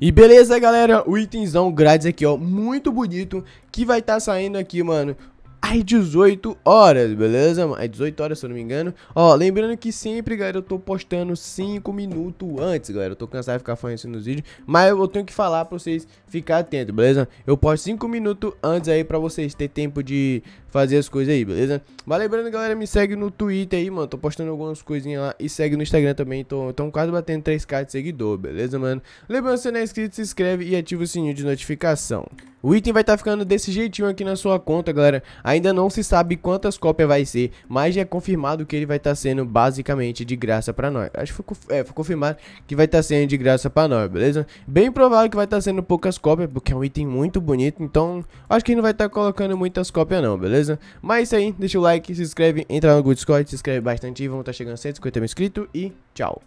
E beleza, galera, o itemzão grátis aqui, ó, muito bonito, que vai estar tá saindo aqui, mano, às 18 horas, beleza? Às 18 horas, se eu não me engano. Ó, lembrando que sempre, galera, eu tô postando 5 minutos antes, galera. Eu tô cansado de ficar falando isso nos vídeos, mas eu tenho que falar pra vocês ficar atento, beleza? Eu posto 5 minutos antes aí pra vocês ter tempo de fazer as coisas aí, beleza? Mas lembrando, galera, me segue no Twitter aí, mano. Tô postando algumas coisinhas lá e segue no Instagram também. Tô, tô quase batendo 3k de seguidor, beleza, mano? Lembrando, se não é inscrito, se inscreve e ativa o sininho de notificação. O item vai estar tá ficando desse jeitinho aqui na sua conta, galera. Ainda não se sabe quantas cópias vai ser, mas já é confirmado que ele vai estar tá sendo basicamente de graça pra nós. Acho que foi, é, foi confirmado que vai estar tá sendo de graça pra nós, beleza? Bem provável que vai estar tá sendo poucas cópias, porque é um item muito bonito, então acho que não vai estar tá colocando muitas cópias não, beleza? Mas é isso aí, deixa o like, se inscreve, entra no Good Discord, se inscreve bastante e vamos estar tá chegando a 150 mil inscritos e tchau!